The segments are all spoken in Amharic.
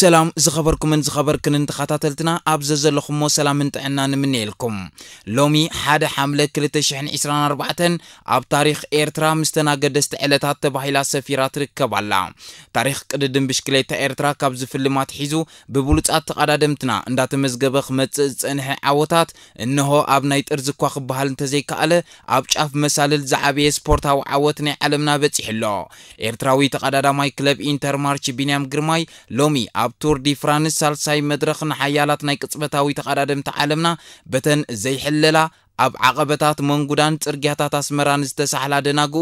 ሰላም ዝኸበርኩምን ዝኸበርክንን ተኸታተልትና ኣብዘ ዘለኹምሞ ሰላምን ጥዕና ንምንኤልኩም ሎሚ ሓደ ሓምለ 224 ኣብ ታሪክ ኤርትራ ምስተናገደስቲ ዕለታት ተባሂላ ሰፊራ ትርከብ ኣላ ታሪክ ቅድድን ብሽክሌታ ኤርትራ ካብ ዝፍልማት ሒዙ ብብሉፃት ተቐዳደምትና እንዳተመዝገበ ክመፅእ ዝፀንሐ ዓወታት እንሆ ኣብ ናይ ጥርዝ እኳ ክበሃል እንተዘይከኣለ ኣብ ጫፍ መሳልል ዝዓበየ ስፖርታዊ ዓወት ናይ ዓለምና በፂሕ ኣሎ ኤርትራዊ ተቐዳዳማይ ክለብ ኢንተርማርች ቢንያም ግርማይ ሎሚ ኣብ ኣብ ቱር ዲ ፍራንስ ሳልሳይ መድረኽ ንሓያላት ናይ ቅጽበታዊ ተቓዳድምቲ ዓለምና በተን ዘይሕልላ ኣብ ዓቐበታት መንጉዳን ፅርግያታት ኣስመራን ዝተሳሕላ ደናግኡ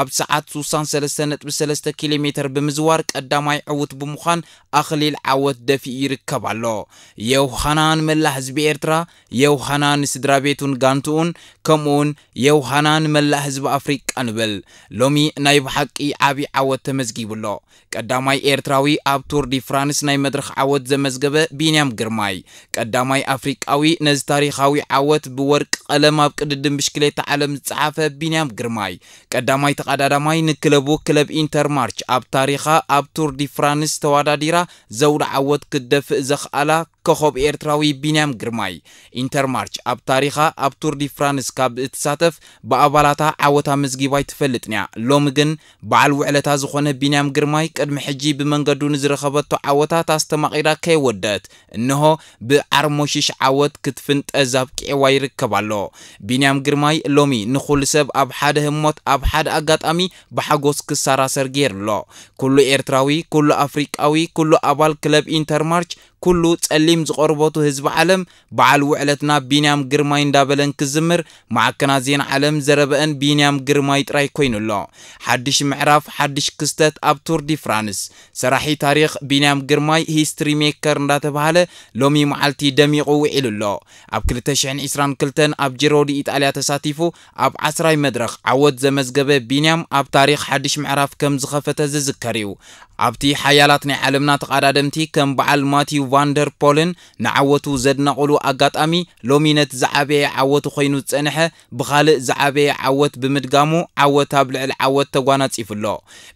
ኣብ ሰዓት 63.3 ኪሎ ሜትር ብምዝዋር ቀዳማይ ዕውት ብምዃን ኣኽሊል ዓወት ደፊኡ ይርከብ ኣሎ የውሃናን መላ ህዝቢ ኤርትራ የውሃናን ስድራ ቤቱን ጋንትኡን ከምኡውን የውሃናን መላ ህዝቢ ኣፍሪቃ ንብል ሎሚ ናይ ብሓቂ ዓብዪ ዓወት ተመዝጊቡሎ ቀዳማይ ኤርትራዊ ኣብ ቱር ዲ ፍራንስ ናይ መድረክ ዓወት ዘመዝገበ ቢንያም ግርማይ ቀዳማይ ኣፍሪቃዊ ነዚ ታሪካዊ ዓወት ብወርቂ ዓለም ኣብ ቅድድም ብሽክሌታ ዓለም ዝፀሓፈ ቢንያም ግርማይ ቀዳማይ ተቀዳዳማይ ንክለቡ ክለብ ኢንተር ማርች ኣብ ታሪኻ ኣብ ቱር ዲ ፍራንስ ተወዳዲራ ዘውዳ ዓወት ክደፍእ ዘኽኣላ ኮኸብ ኤርትራዊ ቢንያም ግርማይ ኢንተርማርች ኣብ ታሪኻ ኣብ ቱር ዲ ፍራንስ ካብ እትሳተፍ ብኣባላታ ዓወታ መዝጊባይ ትፈልጥን እያ ሎሚ ግን በዓል ውዕለታ ዝኾነ ቢንያም ግርማይ ቅድሚ ሕጂ ብመንገዱ ንዝረኸበቶ ዓወታት ኣስተማቒራ ከይወደአት እንሆ ብዓርሞሽሽ ዓወት ክትፍንጠ ዛብቂዕዋ ይርከብ ኣሎ ቢንያም ግርማይ ሎሚ ንኹሉ ሰብ ኣብ ሓደ ህሞት ኣብ ሓደ ኣጋጣሚ ብሓጎስ ክሳራሰር ገይሩ ኣሎ ኩሉ ኤርትራዊ ኩሉ ኣፍሪቃዊ ኩሉ ኣባል ክለብ ኢንተርማርች ኩሉ ጸሊም ዝቐርበቱ ህዝቢ ዓለም በዓል ውዕለትና ቢንያም ግርማይ እንዳበለን ክዝምር ማዕከናት ዜና ዓለም ዘረበአን ቢንያም ግርማይ ጥራይ ኮይኑ ኣሎ ሓድሽ ምዕራፍ ሓድሽ ክስተት ኣብ ቱር ዲ ፍራንስ ሰራሒ ታሪክ ቢንያም ግርማይ ሂስትሪ ሜከር እንዳተባሃለ ሎሚ መዓልቲ ደሚቑ ውዒሉ ኣሎ ኣብ 222 ኣብ ጅሮዲ ኢጣልያ ተሳቲፉ ኣብ ዓስራይ መድረኽ ዓወት ዘመዝገበ ቢንያም ኣብ ታሪክ ሓድሽ ምዕራፍ ከም ዝኸፈተ ዝዝከር እዩ ኣብቲ ሓያላት ናይ ዓለምና ተቓዳደምቲ ከም በዓል ማቲው ቫንደር ፖልን ንዓወቱ ዘድነቑሉ ኣጋጣሚ ሎሚ ነቲ ዝዓበየ ዓወቱ ኮይኑ ዝጸንሐ ብኻልእ ዝዓበየ ዓወት ብምድጋሙ ዓወት ኣብ ልዕሊ ዓወት ተጓናጺፉሎ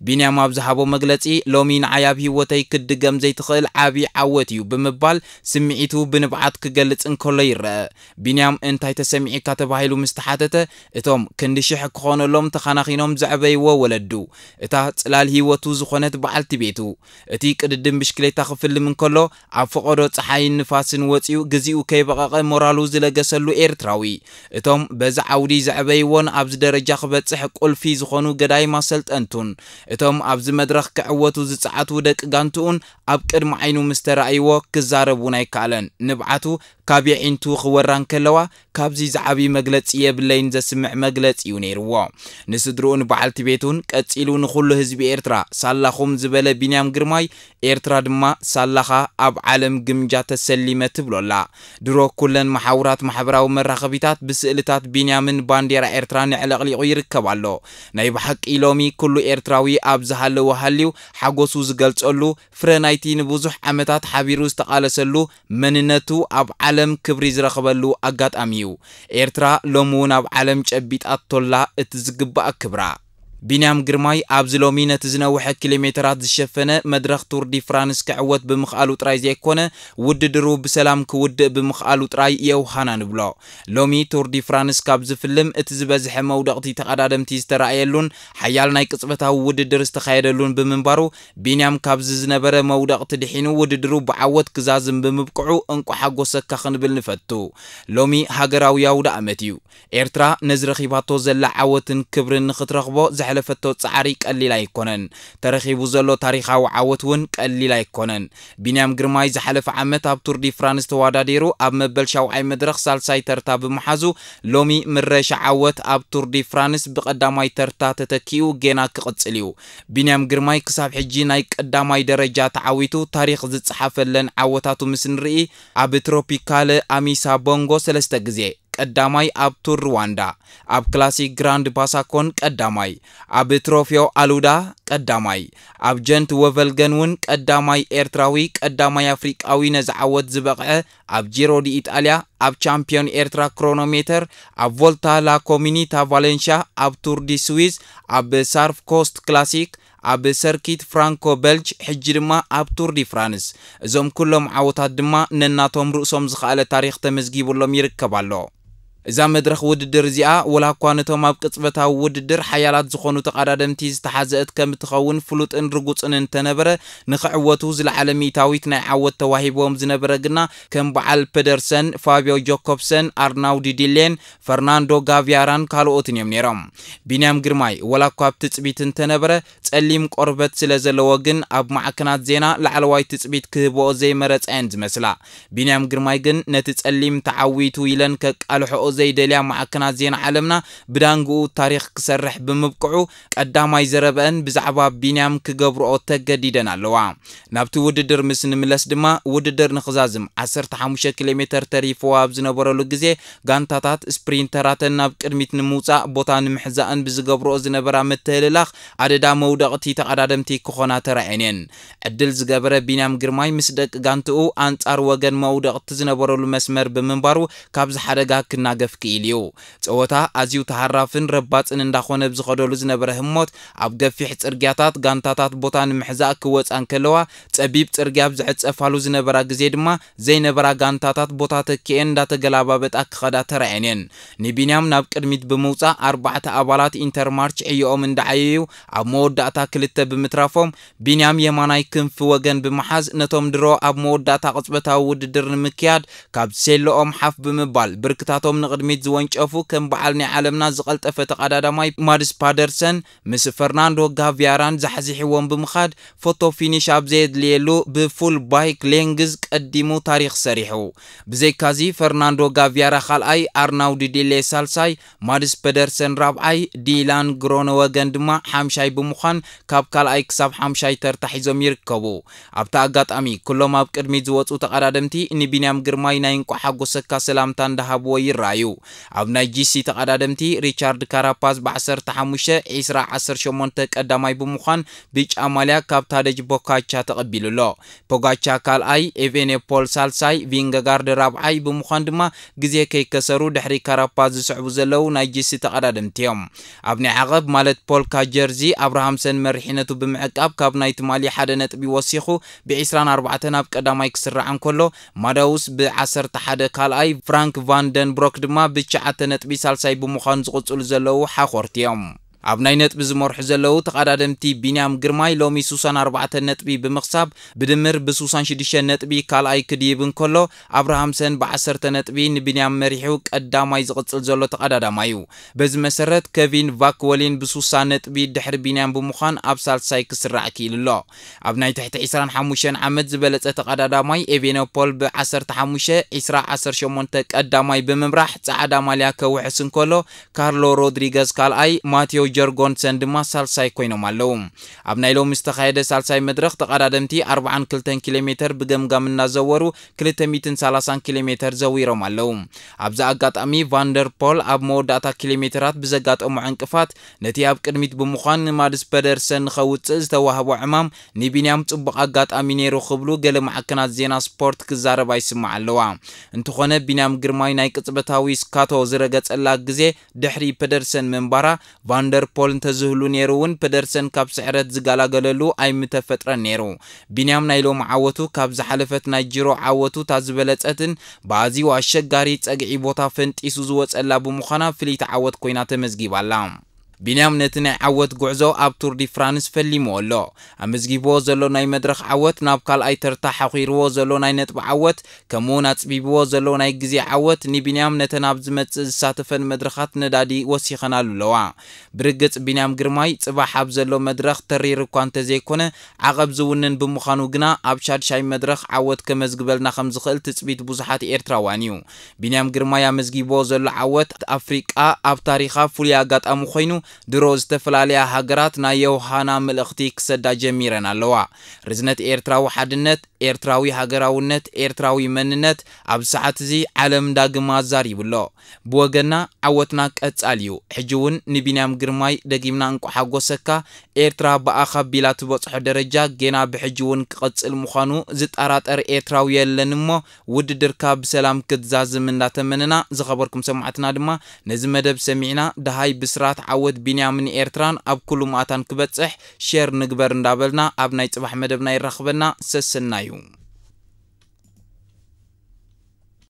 ቢንያም ኣብ ዝሃቦ መግለጺ ሎሚ ንዓያብ ህይወተይ ክድገም ዘይትኽእል ዓብዪ ዓወት እዩ ብምባል ስምዒቱ ብንብዓት ክገልጽ እንከሎ ይርአ ቢንያም እንታይ ተሰሚዒካ ተባሂሉ ምስ ተሓተተ እቶም ክንዲ ሽሕ ክኾነሎም ተኻናኺኖም ዘዕበይዎ ወለዱ እታ ጽላል ህይወቱ ዝኾነት በዓልቲ ቤቱ እቲ ቅድድም ብሽክሌታ ክፍልም እንከሎ ኣብ ፍቐዶ ፀሓይን ንፋስን ወፂኡ ግዜኡ ከይበቐቐ ሞራሉ ዝለገሰሉ ኤርትራዊ እቶም በዚ ዓውዲ ዘዕበይዎን ኣብዚ ደረጃ ክበፅሕ ቁልፊ ዝኾኑ ገዳይ ማሰልጠንቱን እቶም ኣብዚ መድረኽ ክዕወቱ ዝፀዓቱ ደቂ ጋንቱኡን ኣብ ቅድሚ ዓይኑ ምስ ተረእይዎ ክዛረቡን ኣይከኣለን ንብዓቱ كابي انتو خوران كلوا كابزي زعبي مجلس يبلين زسمع مجلس يونيروا نسدرون بعلت بيتون كتسيلون خلو هزب إيرترا خوم زبالة بنيام جرماي ارترا دما سالخا أب عالم جمجات السليمة تبلولا درو كلن محاورات محبراو مرخبيتات بسئلتات بنيامن بانديرا ارترا نعلقلي غير كبالو نايب حق إلومي كلو إيرتراوي أب زهالو وهاليو حقوسو زقلتولو فرنايتي نبوزح عمتات حبيروز تقالسلو مننتو أب عالم ዓለም ክብሪ ዝረኽበሉ ኣጋጣሚ እዩ ኤርትራ ሎሚ እውን ኣብ ዓለም ጨቢጣቶላ እቲ ዝግባእ ክብራ بنام جرماي عبزلومينة تزنوح كيلومترات الشفنة مدرخ تور دي فرانس كعوت بمخالو تراي زيكونة ود درو بسلام كود بمخالو تراي يو حنان بلا لومي تور دي فرانس كابز فيلم حما مودقتي تقدادم تيز ترايلون حيال ناي قصبتاو ود درس تخايدلون بمنبارو بنام كابز زنبره مودقت دحينو ود درو بعوت كزازم بمبقعو انكو حغوسك خنبل بالنفتو لومي هاقراو ياو دا امتيو ايرترا باتو زلا عوتن كبرن خطرخبو زح ዝሓለፈቶ ፃዕሪ ቀሊል ኣይኮነን ተረኺቡ ዘሎ ታሪካዊ ዓወት እውን ቀሊል ኣይኮነን ቢንያም ግርማይ ዝሓለፈ ዓመት ኣብ ቱር ዲ ፍራንስ ተወዳዲሩ ኣብ መበል ሻውዓይ መድረክ ሳልሳይ ተርታ ብምሓዙ ሎሚ ምረሻ ዓወት ኣብ ቱር ዲ ፍራንስ ብቀዳማይ ተርታ ተተኪኡ ጌና ክቕፅል እዩ ቢንያም ግርማይ ክሳብ ሕጂ ናይ ቀዳማይ ደረጃ ተዓዊቱ ታሪክ ዝፀሓፈለን ዓወታቱ ምስ ንርኢ ኣብ ትሮፒካል ኣሚሳ ቦንጎ ሰለስተ ግዜ ቀዳማይ አብቱር ሩዋንዳ አብ ክላሲክ ግራንድ ባሳኮን ቀዳማይ አብ ትሮፊዮ አሉዳ ቀዳማይ ኣብ ጀንት ወቨልገን እውን ቀዳማይ ኤርትራዊ ቀዳማይ ኣፍሪቃዊ ነዝዓወት ዝበቕዐ ኣብ ጂሮ ዲ ኢጣልያ ኣብ ቻምፒዮን ኤርትራ ክሮኖሜተር ኣብ ቮልታ ላ ኮሚኒታ ቫሌንሽያ ኣብ ቱር ዲ ስዊዝ ኣብ ሳርፍ ኮስት ክላሲክ ኣብ ሰርኪት ፍራንኮ በልጅ ሕጂ ድማ ኣብ ቱር ዲ ፍራንስ እዞም ኩሎም ዓወታት ድማ ነናቶም ርእሶም ዝኸኣለ ታሪክ ተመዝጊቡሎም ይርከብ ኣሎ እዛ መድረኽ ውድድር እዚኣ ወላ እኳ ነቶም ኣብ ቅጽበታዊ ውድድር ሓያላት ዝኾኑ ተቓዳደምቲ ዝተሓዘአት ከም እትኸውን ፍሉጥን ርጉፅን እንተነበረ ንኽዕወቱ ዝለዓለ ሚእታዊት ናይ ዓወት ተዋሂቦም ዝነበረ ግና ከም በዓል ፔደርሰን ፋብዮ ጆኮብሰን ኣርናውዲ ዲሌን ፈርናንዶ ጋቪያራን ካልኦትን እዮም ነይሮም ቢንያም ግርማይ ወላ እኳ ኣብ ትፅቢት እንተነበረ ጸሊም ቆርበት ስለ ዘለዎ ግን ኣብ ማዕክናት ዜና ላዕለዋይ ትፅቢት ክህብኦ ዘይመረፀየን ዝመስላ ቢንያም ግርማይ ግን ነቲ ጸሊም ተዓዊቱ ኢለን ከቃልሕኦ ዘይደልያ ማዕከናት ዜና ዓለምና ብዳንግኡ ታሪክ ክሰርሕ ብምብቅዑ ቀዳማይ ዘረበአን ብዛዕባ ቢንያም ክገብርኦ ተገዲደን ኣለዋ ናብቲ ውድድር ምስ ንምለስ ድማ ውድድር ንክዛዝም 15 ኪሎ ሜትር ተሪፍዋ ኣብ ዝነበረሉ ግዜ ጋንታታት ስፕሪንተራተን ናብ ቅድሚት ንምውፃእ ቦታ ንምሕዛእን ብዝገብርኦ ዝነበራ ምትህልላኽ ኣደዳ መውደቕቲ ተቀዳደምቲ ክኾና ተራእየን እየን ዕድል ዝገበረ ቢንያም ግርማይ ምስ ደቂ ጋንትኡ ኣንጻር ወገን መውደቕቲ ዝነበረሉ መስመር ብምንባሩ ካብዚ ሓደጋ ክናገ ክደገፍ ክኢል እዩ ፀወታ ኣዝዩ ተሃራፍን ረባፅን እንዳኾነ ብዝኸደሉ ዝነበረ ህሞት ኣብ ገፊሕ ፅርግያታት ጋንታታት ቦታ ንምሕዛእ ክወፃን ከለዋ ፀቢብ ፅርግያ ብዝዕፀፋሉ ዝነበራ ግዜ ድማ ዘይነበራ ጋንታታት ቦታ ተኪአን እንዳተገላባበጣ ክኸዳ ተራእየን እየን ንቢንያም ናብ ቅድሚት ብምውፃእ ኣርባዕተ ኣባላት ኢንተርማርች ዕዮኦም እንዳዓየዩ ኣብ መወዳእታ ክልተ ብምትራፎም ቢንያም የማናይ ክንፊ ወገን ብምሓዝ ነቶም ድሮ ኣብ መወዳእታ ቅፅበታዊ ውድድር ንምክያድ ካብ ሴሎኦም ሓፍ ብምባል ብርክታቶም ንቕ ቅድሚት ዝወንጨፉ ከም በዓል ናይ ዓለምና ዝቐልጠፈ ተቀዳዳማይ ማድስ ፓደርሰን ምስ ፈርናንዶ ጋቪያራን ዛሕዚሕዎም ብምኻድ ፎቶ ፊኒሽ ኣብ ዘየድልየሉ ብፉል ባይክ ሌንግዝ ቀዲሙ ታሪክ ሰሪሑ ብዘይካዚ ፈርናንዶ ጋቪያራ ካልኣይ ኣርናው ዲሌ ሳልሳይ ማድስ ፐደርሰን ራብዓይ ዲላን ግሮነ ወገን ድማ ሓምሻይ ብምዃን ካብ ካልኣይ ክሳብ ሓምሻይ ተርታ ሒዞም ይርከቡ ኣብቲ ኣጋጣሚ ኩሎም ኣብ ቅድሚት ዝወፁ ተቀዳደምቲ ንቢንያም ግርማይ ናይ እንቋሓጎሰካ ሰላምታ እንዳሃብዎ ይረኣዩ እዩ ኣብ ናይ ጂሲ ተቐዳደምቲ ሪቻርድ ካራፓዝ ብ15-2018 ቀዳማይ ብምዃን ብጫ ማልያ ካብ ታደጅ ቦካቻ ተቐቢሉ ኣሎ ፖጋቻ ካልኣይ ኤቬኔፖል ሳልሳይ ቪንገጋርድ ራብዓይ ብምዃን ድማ ግዜ ከይከሰሩ ድሕሪ ካራፓዝ ዝስዕቡ ዘለው ናይ ጂሲ ተቐዳደምቲ እዮም ኣብ ናይ ዓቐብ ማለት ፖልካ ጀርዚ ኣብርሃምሰን መሪሕነቱ ብምዕቃብ ካብ ናይ ትማሊ ሓደ ነጥቢ ወሲኹ ብ24 ናብ ቀዳማይ ክስራዕ እንከሎ ማዳውስ ብ11 ካልኣይ ፍራንክ ቫንደን ብሮክ ድማ ድማ ብትሽዓተ ነጥቢ ሳልሳይ ብምዃኑ ዝቕፅሉ ዘለዉ ሓኾርቲ እዮም ኣብ ናይ ነጥቢ ዝመርሑ ዘለዉ ተቐዳደምቲ ቢንያም ግርማይ ሎሚ 64 ነጥቢ ብምኽሳብ ብድምር ብ66 ነጥቢ ካልኣይ ክድይብ እንከሎ ኣብርሃምሰን ብ10 ነጥቢ ንቢንያም መሪሑ ቀዳማይ ዝቕፅል ዘሎ ተቐዳዳማ እዩ በዚ መሰረት ከቪን ቫክወሊን ብ60 ነጥቢ ድሕሪ ቢንያም ብምዃን ኣብ ሳልሳይ ክስራዕ ክኢሉ ኣሎ ኣብ ናይ ትሕቲ 25 ዓመት ዝበለፀ ተቐዳዳማይ ኤቬኖፖል ብ15 2018 ቀዳማይ ብምምራሕ ፃዕዳ ማልያ ከውሕስ እንከሎ ካርሎ ሮድሪገዝ ካልኣይ ማቴዎ ጀርጎን ሰን ድማ ሳልሳይ ኮይኖም ኣለዉ ኣብ ናይ ሎሚ ዝተካየደ ሳልሳይ መድረክ ተቐዳደምቲ 42 ኪሎ ሜትር ብገምጋም እናዘወሩ 230 ኪሎ ሜትር ዘዊሮም ኣለዉ ኣብዚ ኣጋጣሚ ቫንደርፖል ኣብ መወዳእታ ኪሎ ሜትራት ብዘጋጠሙ ዕንቅፋት ነቲ ኣብ ቅድሚት ብምዃን ንማድስ ፐደርሰን ንኸውፅእ ዝተዋህቦ ዕማም ንቢንያም ፅቡቅ ኣጋጣሚ ነይሩ ክብሉ ገለ ማዕከናት ዜና ስፖርት ክዛረባ ይስማዕ ኣለዋ እንትኾነ ቢንያም ግርማይ ናይ ቅፅበታዊ ስካቶ ዝረገፀላ ግዜ ድሕሪ ፐደርሰን ምንባራ ቫንደር ነገር ሊቨርፖል እንተዝህሉ ነይሩ እውን ፔደርሰን ካብ ስዕረት ዝጋላገለሉ ኣይሚ ነይሩ ቢንያም ናይ ሎም ዓወቱ ካብ ዝሓለፈት ናይ ጅሮ ዓወቱ እታ ዝበለፀትን ብኣዝዩ ኣሸጋሪ ፀግዒ ቦታ ፈንጢሱ ዝወፀላ ብምዃና ፍልይቲ ዓወት ኮይና ተመዝጊባላ ቢንያም ነቲ ናይ ዓወት ጉዕዞ ኣብ ቱር ዲ ፍራንስ ፈሊምዎ ኣሎ ኣመዝጊብዎ ዘሎ ናይ መድረክ ዓወት ናብ ካልኣይ ተርታ ሓኺርዎ ዘሎ ናይ ነጥቢ ዓወት ከምኡውን ኣፅቢብዎ ዘሎ ናይ ግዜ ዓወት ንቢንያም ነተን ኣብ ዝመፅእ ዝሳተፈን መድረኻት ነዳዲ ወሲኸናሉ ኣለዋ ብርግፅ ቢንያም ግርማይ ፅባሕ ኣብ ዘሎ መድረክ ተሪር እኳ እንተዘይኮነ ዓቐብ ዝውንን ብምዃኑ ግና ኣብ ሻድሻይ መድረክ ዓወት ከመዝግበልና ከም ዝኽእል ትፅቢት ብዙሓት ኤርትራውያን እዩ ቢንያም ግርማይ ኣመዝጊብዎ ዘሎ ዓወት ኣፍሪቃ ኣብ ታሪኻ ፍሉይ ኣጋጣሚ ኮይኑ ድሮ ዝተፈላለያ ሃገራት ናይ የውሃና መልእኽቲ ክሰዳ ጀሚረን ኣለዋ ርዝነት ኤርትራዊ ሓድነት ኤርትራዊ ሃገራውነት ኤርትራዊ መንነት ኣብ ሰዓት እዚ ዓለም ዳግም ኣዛሪቡ ይብሎ ብወገና ዓወትና ቀጻል እዩ ሕጂ እውን ንቢንያም ግርማይ ደጊምና እንቋሓጎሰካ ኤርትራ ብኣኻ ቢላ ትበጽሖ ደረጃ ጌና ብሕጂ እውን ክቐጽል ምዃኑ ዝጠራጠር ኤርትራዊ የለን እሞ ውድድርካ ብሰላም ክትዛዝም እንዳተመንና ዝኸበርኩም ሰማዕትና ድማ ነዚ መደብ ሰሚዕና ድሃይ ብስራት ዓወት ቢንያምን ኤርትራን ኣብ ኩሉ ማእታን ክበጽሕ ሼር ንግበር እንዳበልና ኣብ ናይ ጽባሕ መደብና ይራኽበና ሰስና እዩ Bon.